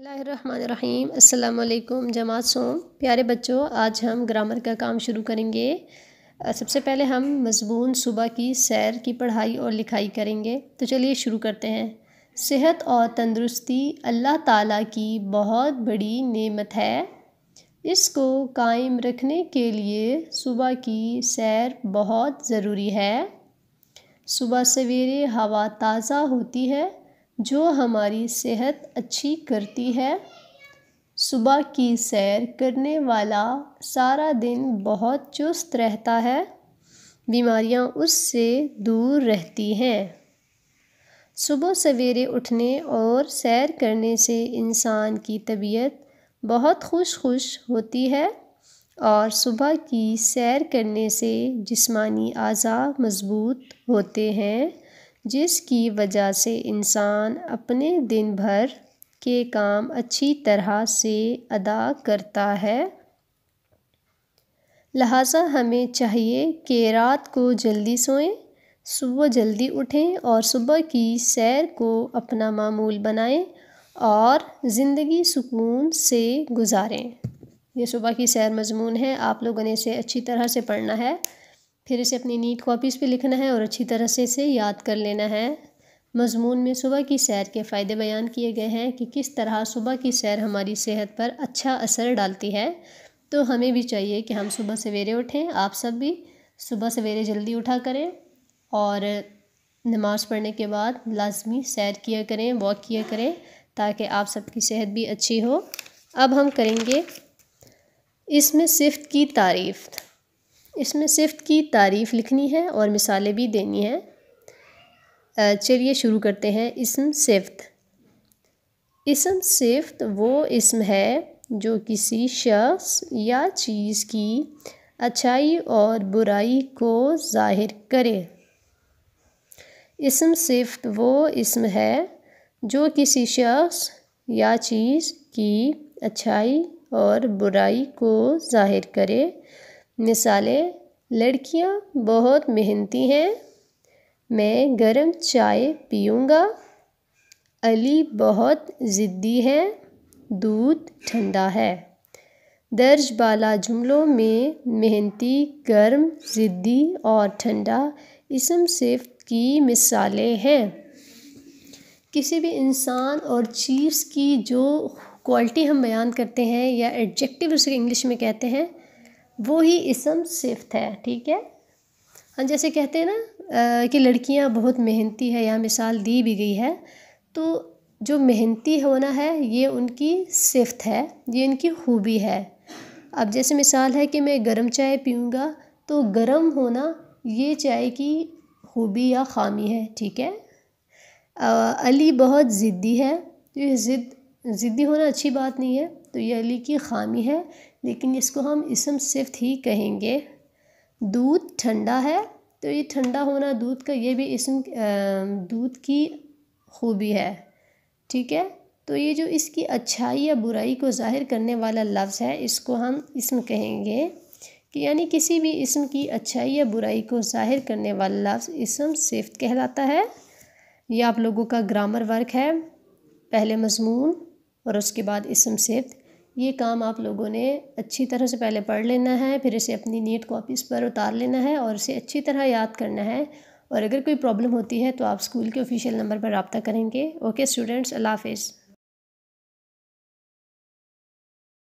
बसमीम अल्लाम जमात सोम प्यारे बच्चों आज हम ग्रामर का काम शुरू करेंगे सबसे पहले हम मजमून सुबह की सैर की पढ़ाई और लिखाई करेंगे तो चलिए शुरू करते हैं सेहत और तंदरुस्ती अल्लाह ताला की बहुत बड़ी नेमत है इसको कायम रखने के लिए सुबह की सैर बहुत ज़रूरी है सुबह सवेरे हवा ताज़ा होती है जो हमारी सेहत अच्छी करती है सुबह की सैर करने वाला सारा दिन बहुत चुस्त रहता है बीमारियां उससे दूर रहती हैं सुबह सवेरे उठने और सैर करने से इंसान की तबीयत बहुत खुश खुश होती है और सुबह की सैर करने से जिस्मानी अज़ा मज़बूत होते हैं जिसकी वजह से इंसान अपने दिन भर के काम अच्छी तरह से अदा करता है लिहाजा हमें चाहिए कि रात को जल्दी सोएं सुबह जल्दी उठें और सुबह की सैर को अपना मामूल बनाएं और ज़िंदगी सुकून से गुजारें ये सुबह की सैर मजमून है आप लोगों ने इसे अच्छी तरह से पढ़ना है फिर इसे अपनी नीट कॉपीज़ पे लिखना है और अच्छी तरह से इसे याद कर लेना है मजमून में सुबह की सैर के फ़ायदे बयान किए गए हैं कि किस तरह सुबह की सैर हमारी सेहत पर अच्छा असर डालती है तो हमें भी चाहिए कि हम सुबह सवेरे उठें आप सब भी सुबह सवेरे जल्दी उठा करें और नमाज़ पढ़ने के बाद लाजमी सैर किया करें वॉक किया करें ताकि आप सबकी सेहत भी अच्छी हो अब हम करेंगे इसमें सिफ की तारीफ़ इसमें सिफ्त की तारीफ़ लिखनी है और मिसालें भी देनी हैं चलिए शुरू करते हैं इसम सिफ्त इसम सिफ्त वो इसम है जो किसी शख्स या चीज़ की अच्छाई और बुराई को ज़ाहिर करे इसम सिफ्त वो इसम है जो किसी शख्स या चीज़ की अच्छाई और बुराई को ज़ाहिर करे मिसालें लड़कियाँ बहुत मेहनती हैं मैं गर्म चाय पीऊँगा अली बहुत ज़िद्दी है दूध ठंडा है दर्ज बाला जुमलों में मेहनती गर्म ज़िद्दी और ठंडा इसम सिफ की मिसालें हैं किसी भी इंसान और चीज़ की जो क्वालिटी हम बयान करते हैं या एडजेक्टिव उसे इंग्लिश में कहते हैं वो ही इसम सिफ्त है ठीक है हाँ जैसे कहते हैं ना कि लड़कियां बहुत मेहनती है या मिसाल दी भी गई है तो जो मेहनती होना है ये उनकी सिफ्त है ये इनकी खूबी है अब जैसे मिसाल है कि मैं गर्म चाय पीऊँगा तो गर्म होना ये चाय की खूबी या खामी है ठीक है आ, अली बहुत ज़िद्दी है तो ये ज़िद ज़िद्दी होना अच्छी बात नहीं है तो यह अली की ख़ामी है लेकिन इसको हम इसम सिफ्त ही कहेंगे दूध ठंडा है तो ये ठंडा होना दूध का ये भी इसम दूध की खूबी है ठीक है तो ये जो इसकी अच्छाई या बुराई को ज़ाहिर करने वाला लफ्ज़ है इसको हम इसम कहेंगे कि यानी किसी भी इसम की अच्छाई या बुराई को ज़ाहिर करने वाला लफ्ज़ इसम सिफ्त कहलाता है यह आप लोगों का ग्रामर वर्क है पहले मजमून और उसके बाद इसम सिफ्त ये काम आप लोगों ने अच्छी तरह से पहले पढ़ लेना है फिर इसे अपनी नीट कॉपीज़ पर उतार लेना है और इसे अच्छी तरह याद करना है और अगर कोई प्रॉब्लम होती है तो आप स्कूल के ऑफिशियल नंबर पर रबता करेंगे ओके स्टूडेंट्स अल्लाह हाफिज़